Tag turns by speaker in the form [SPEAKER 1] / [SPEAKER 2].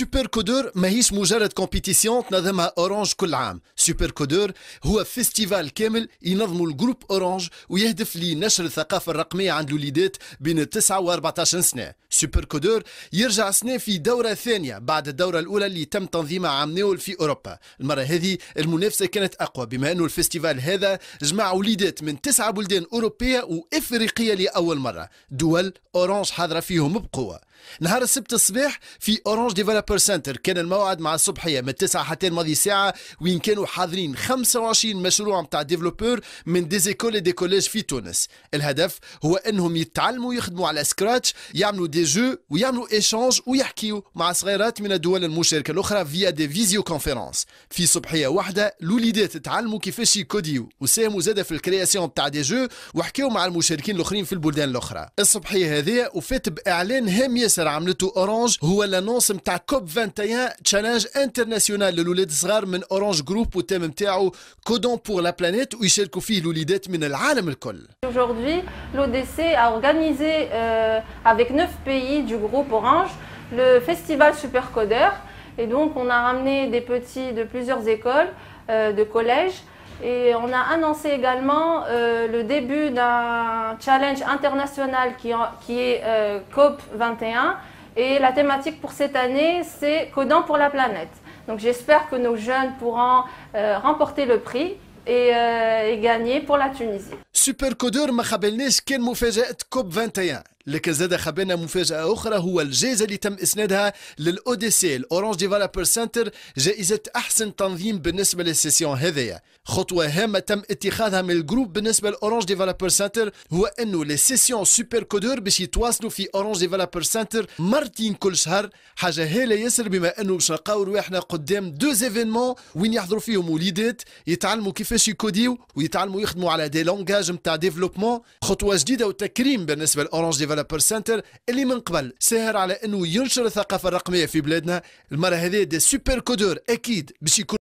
[SPEAKER 1] سوبر كودور ماهيش مجرد كومبيتيسيون تنظمها اورانج كل عام سوبر كودور هو فيستيفال كامل ينظمه الجروب اورانج ويهدف لنشر الثقافه الرقميه عند الوليدات بين 9 و 14 سنه سوبر كودور يرجع سنه في دوره ثانيه بعد الدوره الاولى اللي تم تنظيمها عام نيول في اوروبا المره هذه المنافسه كانت اقوى بما انه الفيستيفال هذا جمع وليدات من تسعه بلدان اوروبيه وافريقيه لاول مره دول اورانج حاضره فيهم بقوه نهار السبت الصباح في اورانج ديفلوبر سنتر كان الموعد مع الصبحيه من 9 حتى الماضي ساعه وين كانوا حاضرين 25 مشروع نتاع ديفلوبور من ديزيكول دي كوليج في تونس الهدف هو انهم يتعلموا يخدموا على سكراتش يعملوا دي جو ويعملوا ايشانج ويحكيوا مع صغيرات من الدول المشاركه الاخرى فيا دي فيزيو كونفيرونس في صبحيه واحده الوليدات تعلموا كيفاش يكوديو وساهموا زاده في الكرياسيون نتاع دي جو وحكيوا مع المشاركين الاخرين في البلدان الاخرى الصبحيه هذه وفات باعلان هام ياسر عملته اورانج هو annonce نتاع كوب 21 تشالنج انترناسيونال للولاد الصغار من اورانج جروب والتيم نتاعو كودون بور لا بلانيت ويشاركوا فيه الوليدات من العالم الكل.
[SPEAKER 2] Aujourd'hui, l'ODC a organisé euh, avec 9 pays du groupe Orange le festival Supercodeur et donc on a ramené des petits de plusieurs écoles, euh, de collèges et on a annoncé également euh, le début d'un challenge international qui, est euh, COP21. Et la thématique pour cette année, c'est Codant pour la planète. Donc j'espère que nos jeunes pourront euh, remporter le prix et, gagner pour la Tunisie.
[SPEAKER 1] Super codeur Mahabelnes, être COP21 لكن زاد خبرنا مفاجأة أخرى هو الجائزة اللي تم إسنادها للأوديسي الأورانج ديفلوبر سنتر جائزة أحسن تنظيم بالنسبة للسيسيون هذايا خطوة هامة تم اتخاذها من الجروب بالنسبة لأورانج ديفلوبر سنتر هو أنه لي سيسيون سوبر كودور باش يتواصلوا في أورانج ديفلوبر سنتر مرتين كل شهر حاجة هالة ياسر بما أنه باش نلقاو رواحنا قدام دو زيفينمون وين يحضروا فيهم وليدات يتعلموا كيفاش يكوديو ويتعلموا يخدموا على دي لونجاج نتاع ديفلوبمون خطوة جديدة وتكريم بالنسبة لأورانج ديفلوبر سنتر اللي من قبل ساهر على انه ينشر الثقافه الرقميه في بلادنا المره هذه دي سوبر كودور اكيد باش يكون